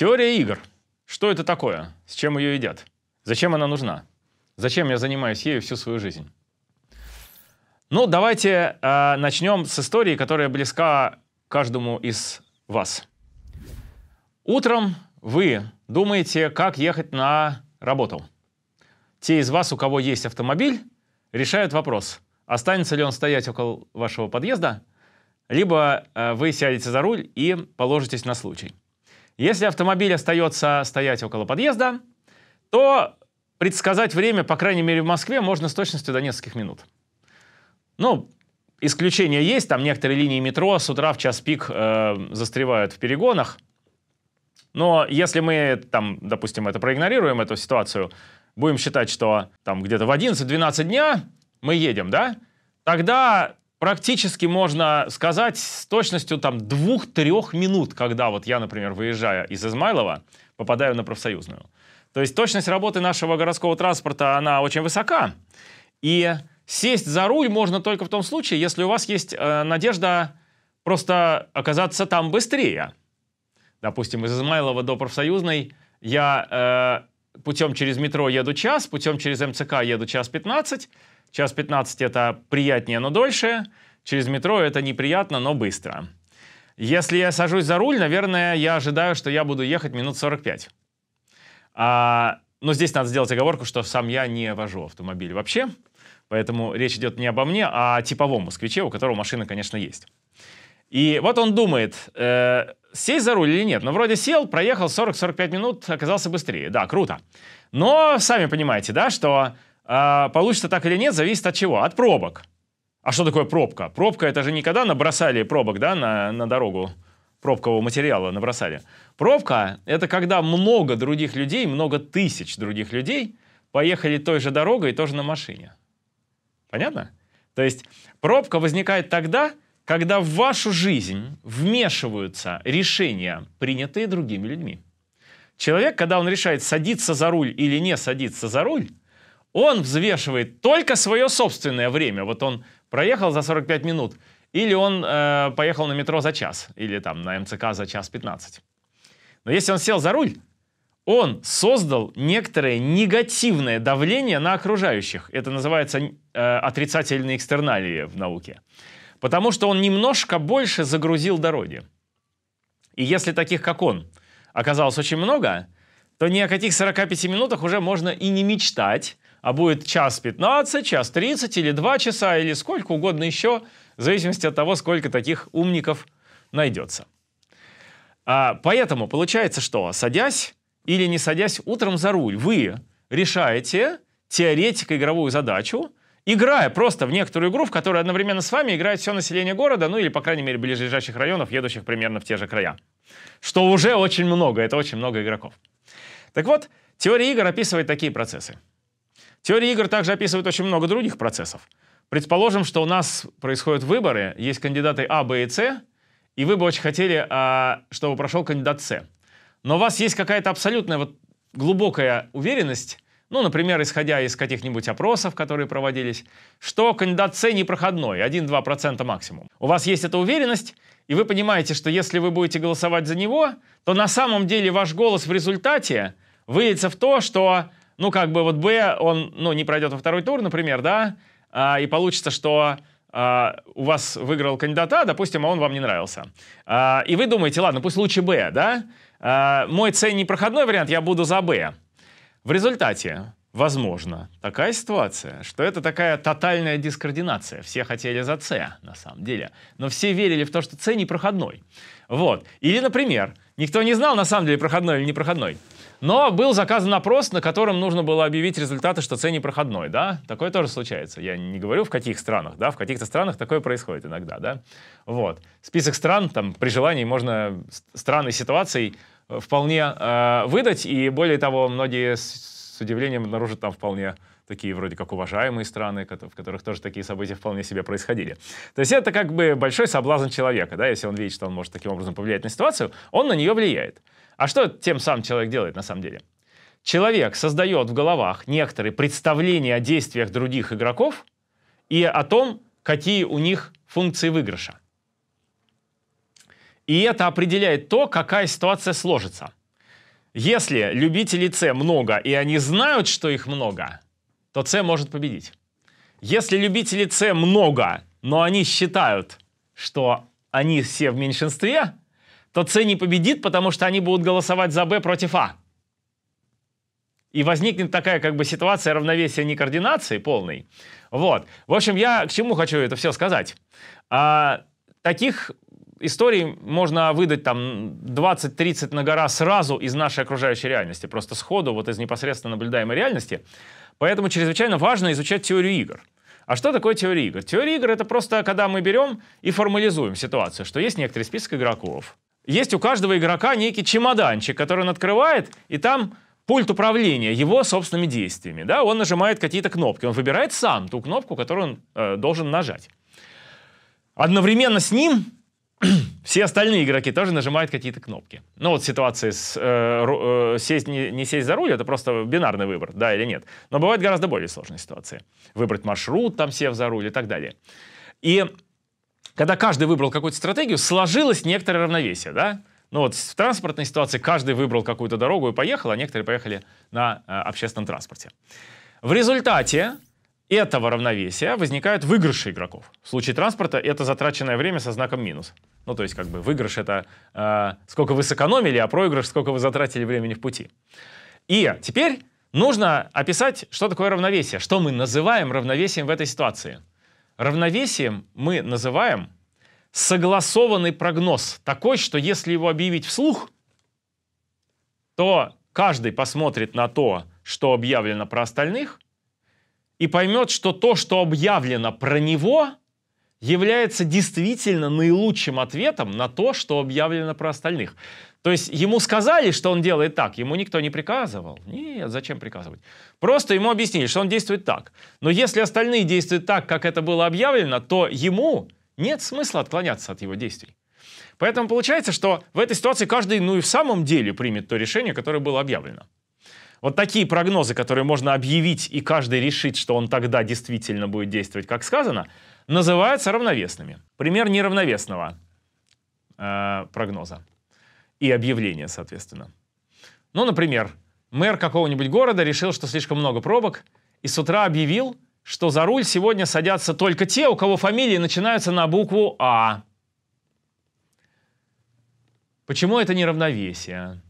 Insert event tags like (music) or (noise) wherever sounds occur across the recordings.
Теория игр. Что это такое? С чем ее едят? Зачем она нужна? Зачем я занимаюсь ею всю свою жизнь? Ну, давайте э, начнем с истории, которая близка каждому из вас. Утром вы думаете, как ехать на работу. Те из вас, у кого есть автомобиль, решают вопрос, останется ли он стоять около вашего подъезда, либо э, вы сядете за руль и положитесь на случай. Если автомобиль остается стоять около подъезда, то предсказать время, по крайней мере, в Москве можно с точностью до нескольких минут. Ну, исключения есть, там некоторые линии метро с утра в час пик э, застревают в перегонах. Но если мы, там, допустим, это проигнорируем, эту ситуацию, будем считать, что там где-то в 11-12 дня мы едем, да, тогда практически можно сказать с точностью там двух-трех минут, когда вот я, например, выезжая из Измайлова, попадаю на профсоюзную. То есть точность работы нашего городского транспорта, она очень высока. И сесть за руль можно только в том случае, если у вас есть э, надежда просто оказаться там быстрее. Допустим, из Измайлова до профсоюзной я э, путем через метро еду час, путем через МЦК еду час 15, Час 15 это приятнее, но дольше. Через метро это неприятно, но быстро. Если я сажусь за руль, наверное, я ожидаю, что я буду ехать минут 45. А, но здесь надо сделать оговорку, что сам я не вожу автомобиль вообще. Поэтому речь идет не обо мне, а о типовом москвиче, у которого машина, конечно, есть. И вот он думает, э, сесть за руль или нет. Но ну, вроде сел, проехал 40-45 минут, оказался быстрее. Да, круто. Но сами понимаете, да, что а, получится так или нет, зависит от чего? От пробок. А что такое пробка? Пробка это же никогда набросали пробок да, на, на дорогу, пробкового материала набросали. Пробка это когда много других людей, много тысяч других людей поехали той же дорогой и тоже на машине. Понятно? То есть пробка возникает тогда, когда в вашу жизнь вмешиваются решения, принятые другими людьми. Человек, когда он решает садиться за руль или не садиться за руль, он взвешивает только свое собственное время. Вот он проехал за 45 минут, или он э, поехал на метро за час, или там на МЦК за час 15. Но если он сел за руль, он создал некоторое негативное давление на окружающих. Это называется э, отрицательные экстерналии в науке. Потому что он немножко больше загрузил дороги. И если таких, как он, оказалось очень много, то ни о каких 45 минутах уже можно и не мечтать, а будет час 15, час 30 или 2 часа, или сколько угодно еще, в зависимости от того, сколько таких умников найдется. А, поэтому получается, что садясь или не садясь утром за руль, вы решаете теоретико-игровую задачу, играя просто в некоторую игру, в которой одновременно с вами играет все население города, ну или, по крайней мере, ближайших районов, едущих примерно в те же края. Что уже очень много, это очень много игроков. Так вот, теория игр описывает такие процессы. Теория игр также описывает очень много других процессов. Предположим, что у нас происходят выборы, есть кандидаты А, Б и С, и вы бы очень хотели, а, чтобы прошел кандидат С. Но у вас есть какая-то абсолютная вот глубокая уверенность, ну, например, исходя из каких-нибудь опросов, которые проводились, что кандидат С непроходной, 1-2% максимум. У вас есть эта уверенность, и вы понимаете, что если вы будете голосовать за него, то на самом деле ваш голос в результате выльется в то, что ну, как бы вот Б, он, ну, не пройдет во второй тур, например, да, а, и получится, что а, у вас выиграл кандидата, допустим, а он вам не нравился. А, и вы думаете, ладно, пусть лучше Б, да, а, мой С не проходной вариант, я буду за Б. В результате Возможно, такая ситуация, что это такая тотальная дискоординация. Все хотели за С, на самом деле. Но все верили в то, что С не проходной. Вот. Или, например, никто не знал, на самом деле, проходной или не проходной. Но был заказан опрос, на котором нужно было объявить результаты, что не проходной, да? Такое тоже случается. Я не говорю, в каких странах, да? В каких-то странах такое происходит иногда, да? Вот. Список стран, там, при желании можно странной ситуаций э, вполне э, выдать, и более того, многие с, с удивлением обнаружат там вполне такие вроде как уважаемые страны, в которых тоже такие события вполне себе происходили. То есть это как бы большой соблазн человека, да, если он видит, что он может таким образом повлиять на ситуацию, он на нее влияет. А что тем самым человек делает на самом деле? Человек создает в головах некоторые представления о действиях других игроков и о том, какие у них функции выигрыша. И это определяет то, какая ситуация сложится. Если любителей С много, и они знают, что их много, то С может победить. Если любителей С много, но они считают, что они все в меньшинстве, то С не победит, потому что они будут голосовать за Б против А. И возникнет такая как бы ситуация равновесия некоординации полной. Вот. В общем, я к чему хочу это все сказать. А, таких историй можно выдать там 20-30 на гора сразу из нашей окружающей реальности, просто сходу, вот из непосредственно наблюдаемой реальности. Поэтому чрезвычайно важно изучать теорию игр. А что такое теория игр? Теория игр — это просто когда мы берем и формализуем ситуацию, что есть некоторый список игроков, есть у каждого игрока некий чемоданчик, который он открывает, и там пульт управления его собственными действиями. Да? Он нажимает какие-то кнопки, он выбирает сам ту кнопку, которую он э, должен нажать. Одновременно с ним (clears throat) все остальные игроки тоже нажимают какие-то кнопки. Ну вот ситуация с э, э, сесть, не, не сесть за руль, это просто бинарный выбор, да или нет. Но бывают гораздо более сложные ситуации. Выбрать маршрут, там сев за руль и так далее. И когда каждый выбрал какую-то стратегию, сложилось некоторое равновесие, да? Ну вот в транспортной ситуации каждый выбрал какую-то дорогу и поехал, а некоторые поехали на э, общественном транспорте. В результате этого равновесия возникают выигрыши игроков. В случае транспорта это затраченное время со знаком минус. Ну, то есть, как бы, выигрыш — это э, сколько вы сэкономили, а проигрыш — сколько вы затратили времени в пути. И теперь нужно описать, что такое равновесие, что мы называем равновесием в этой ситуации — Равновесием мы называем согласованный прогноз, такой, что если его объявить вслух, то каждый посмотрит на то, что объявлено про остальных, и поймет, что то, что объявлено про него, является действительно наилучшим ответом на то, что объявлено про остальных. То есть ему сказали, что он делает так, ему никто не приказывал. Нет, зачем приказывать? Просто ему объяснили, что он действует так. Но если остальные действуют так, как это было объявлено, то ему нет смысла отклоняться от его действий. Поэтому получается, что в этой ситуации каждый, ну и в самом деле, примет то решение, которое было объявлено. Вот такие прогнозы, которые можно объявить, и каждый решит, что он тогда действительно будет действовать, как сказано – называются равновесными. Пример неравновесного э, прогноза и объявления, соответственно. Ну, например, мэр какого-нибудь города решил, что слишком много пробок, и с утра объявил, что за руль сегодня садятся только те, у кого фамилии начинаются на букву А. Почему это неравновесие?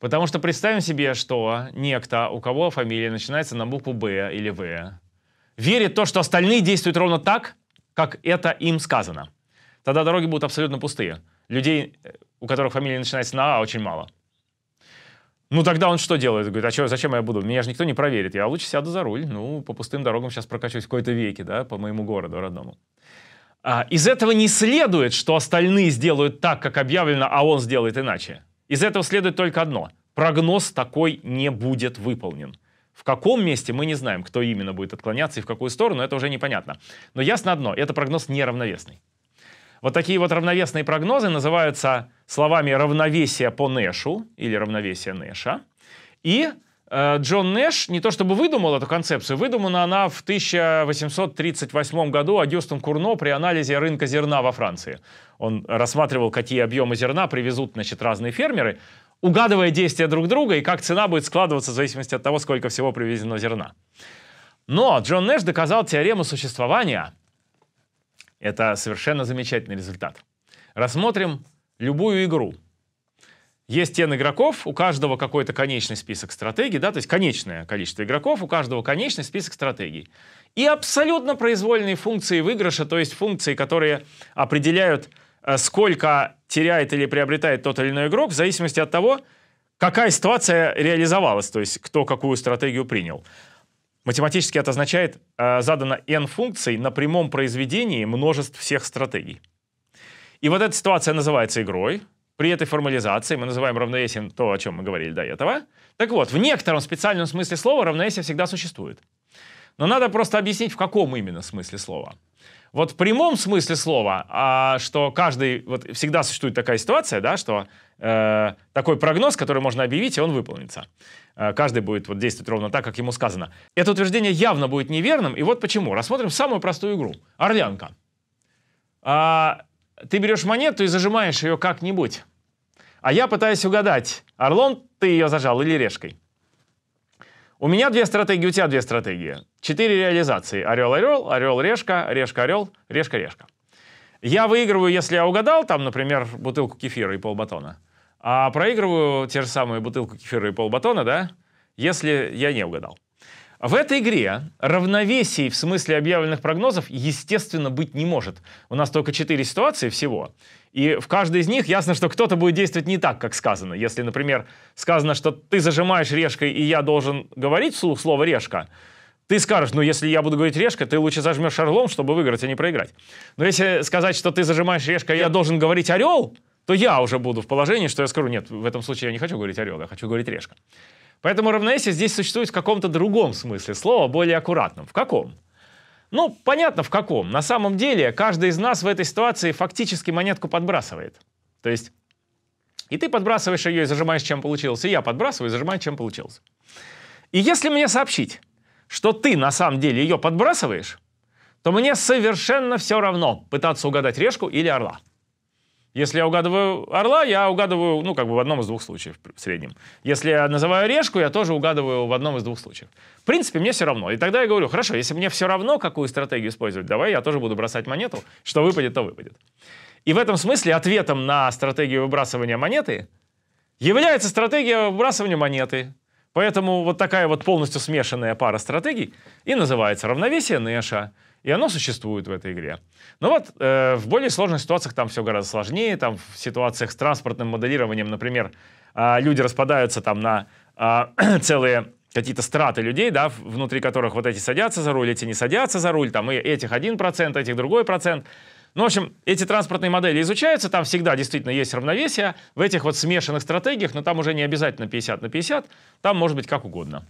Потому что представим себе, что некто, у кого фамилия начинается на букву Б или В, верит в то, что остальные действуют ровно так, как это им сказано. Тогда дороги будут абсолютно пустые. Людей, у которых фамилия начинается на А, очень мало. Ну тогда он что делает? Говорит, а чё, зачем я буду? Меня же никто не проверит. Я лучше сяду за руль. Ну, по пустым дорогам сейчас прокачусь в какой-то веке, да, по моему городу родному. А, из этого не следует, что остальные сделают так, как объявлено, а он сделает иначе. Из этого следует только одно. Прогноз такой не будет выполнен. В каком месте мы не знаем, кто именно будет отклоняться и в какую сторону, это уже непонятно. Но ясно одно, это прогноз неравновесный. Вот такие вот равновесные прогнозы называются словами «равновесие по Нэшу» или «равновесие Нэша». И э, Джон Нэш не то чтобы выдумал эту концепцию, выдумана она в 1838 году Агюстом Курно при анализе рынка зерна во Франции. Он рассматривал, какие объемы зерна привезут значит, разные фермеры угадывая действия друг друга и как цена будет складываться в зависимости от того, сколько всего привезено зерна. Но Джон Нэш доказал теорему существования. Это совершенно замечательный результат. Рассмотрим любую игру. Есть тен игроков, у каждого какой-то конечный список стратегий, да, то есть конечное количество игроков, у каждого конечный список стратегий. И абсолютно произвольные функции выигрыша, то есть функции, которые определяют Э, сколько теряет или приобретает тот или иной игрок в зависимости от того, какая ситуация реализовалась, то есть кто какую стратегию принял. Математически это означает, э, задано n функций на прямом произведении множеств всех стратегий. И вот эта ситуация называется игрой. При этой формализации мы называем равновесием то, о чем мы говорили до этого. Так вот, в некотором специальном смысле слова равновесие всегда существует. Но надо просто объяснить, в каком именно смысле слова. Вот в прямом смысле слова, а, что каждый, вот всегда существует такая ситуация, да, что э, такой прогноз, который можно объявить, и он выполнится. Э, каждый будет вот действовать ровно так, как ему сказано. Это утверждение явно будет неверным, и вот почему. Рассмотрим самую простую игру. Орлянка. А, ты берешь монету и зажимаешь ее как-нибудь. А я пытаюсь угадать, орлом ты ее зажал или решкой. У меня две стратегии, у тебя две стратегии. Четыре реализации. Орел-орел, орел-решка, решка-орел, решка-решка. Я выигрываю, если я угадал, там, например, бутылку кефира и полбатона. А проигрываю те же самые бутылку кефира и полбатона, да, если я не угадал. В этой игре равновесий в смысле объявленных прогнозов, естественно, быть не может. У нас только четыре ситуации всего. И в каждой из них ясно, что кто-то будет действовать не так, как сказано. Если, например, сказано, что ты зажимаешь решкой, и я должен говорить вслух слово «решка», ты скажешь, ну если я буду говорить решка, ты лучше зажмешь орлом, чтобы выиграть, а не проиграть. Но если сказать, что ты зажимаешь решка, я должен говорить орел, то я уже буду в положении, что я скажу, нет, в этом случае я не хочу говорить орел, я хочу говорить решка. Поэтому равновесие здесь существует в каком-то другом смысле слова, более аккуратном. В каком? Ну, понятно, в каком. На самом деле, каждый из нас в этой ситуации фактически монетку подбрасывает. То есть и ты подбрасываешь ее и зажимаешь, чем получилось, и я подбрасываю и зажимаю, чем получилось. И если мне сообщить, что ты на самом деле ее подбрасываешь, то мне совершенно все равно пытаться угадать решку или орла. Если я угадываю орла, я угадываю, ну, как бы в одном из двух случаев в среднем. Если я называю решку, я тоже угадываю в одном из двух случаев. В принципе, мне все равно. И тогда я говорю, хорошо, если мне все равно, какую стратегию использовать, давай я тоже буду бросать монету, что выпадет, то выпадет. И в этом смысле ответом на стратегию выбрасывания монеты является стратегия выбрасывания монеты, Поэтому вот такая вот полностью смешанная пара стратегий и называется равновесие Нэша. А». И оно существует в этой игре. Но вот э, в более сложных ситуациях там все гораздо сложнее. Там в ситуациях с транспортным моделированием, например, э, люди распадаются там на э, (clears throat) целые какие-то страты людей, да, внутри которых вот эти садятся за руль, эти не садятся за руль, там и этих один процент, этих другой процент. Ну, в общем, эти транспортные модели изучаются, там всегда действительно есть равновесие в этих вот смешанных стратегиях, но там уже не обязательно 50 на 50, там может быть как угодно.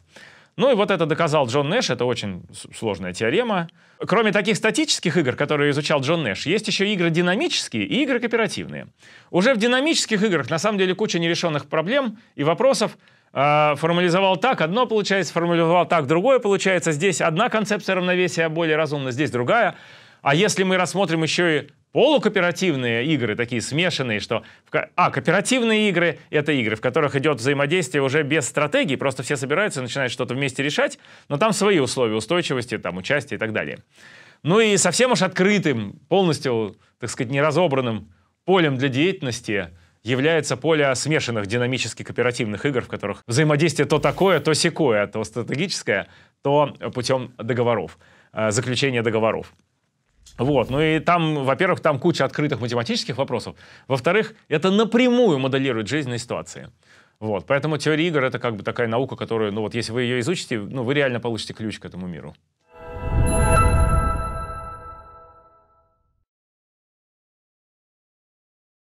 Ну и вот это доказал Джон Нэш, это очень сложная теорема. Кроме таких статических игр, которые изучал Джон Нэш, есть еще игры динамические и игры кооперативные. Уже в динамических играх на самом деле куча нерешенных проблем и вопросов, а, формализовал так, одно получается, формализовал так, другое получается. Здесь одна концепция равновесия более разумна, здесь другая. А если мы рассмотрим еще и полукооперативные игры, такие смешанные, что... А, кооперативные игры — это игры, в которых идет взаимодействие уже без стратегии, просто все собираются и начинают что-то вместе решать, но там свои условия устойчивости, там, участия и так далее. Ну и совсем уж открытым, полностью, так сказать, неразобранным полем для деятельности является поле смешанных динамических кооперативных игр, в которых взаимодействие то такое, то секое, то стратегическое, то путем договоров, э, заключения договоров. Вот. Ну и там, во-первых, там куча открытых математических вопросов. Во-вторых, это напрямую моделирует жизненные ситуации. Вот. Поэтому теория игр — это как бы такая наука, которую, ну вот если вы ее изучите, ну вы реально получите ключ к этому миру.